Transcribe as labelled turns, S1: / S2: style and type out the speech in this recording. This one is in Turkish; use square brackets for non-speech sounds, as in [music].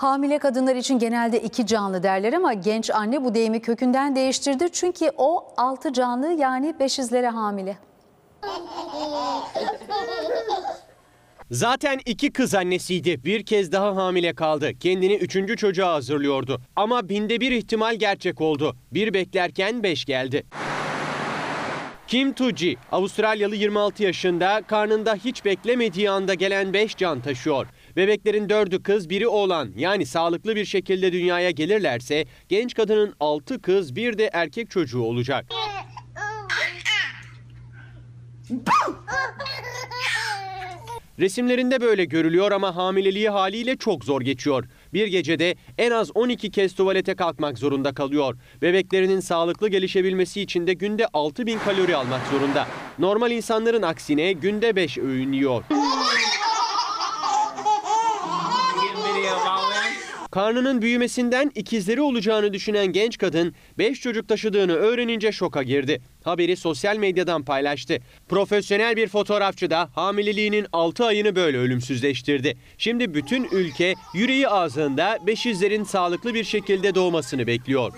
S1: Hamile kadınlar için genelde iki canlı derler ama genç anne bu deyimi kökünden değiştirdi. Çünkü o altı canlı yani beşizlere hamile.
S2: Zaten iki kız annesiydi. Bir kez daha hamile kaldı. Kendini üçüncü çocuğa hazırlıyordu. Ama binde bir ihtimal gerçek oldu. Bir beklerken beş geldi. Kim Tuji, Avustralyalı 26 yaşında, karnında hiç beklemediği anda gelen 5 can taşıyor. Bebeklerin dördü kız, biri oğlan. Yani sağlıklı bir şekilde dünyaya gelirlerse genç kadının 6 kız, bir de erkek çocuğu olacak. [laughs] [laughs] Resimlerinde böyle görülüyor ama hamileliği haliyle çok zor geçiyor. Bir gecede en az 12 kez tuvalete kalkmak zorunda kalıyor. Bebeklerinin sağlıklı gelişebilmesi için de günde 6000 kalori almak zorunda. Normal insanların aksine günde 5 öğün yiyor. Karnının büyümesinden ikizleri olacağını düşünen genç kadın 5 çocuk taşıdığını öğrenince şoka girdi. Haberi sosyal medyadan paylaştı. Profesyonel bir fotoğrafçı da hamileliğinin 6 ayını böyle ölümsüzleştirdi. Şimdi bütün ülke yüreği ağzında izlerin sağlıklı bir şekilde doğmasını bekliyor.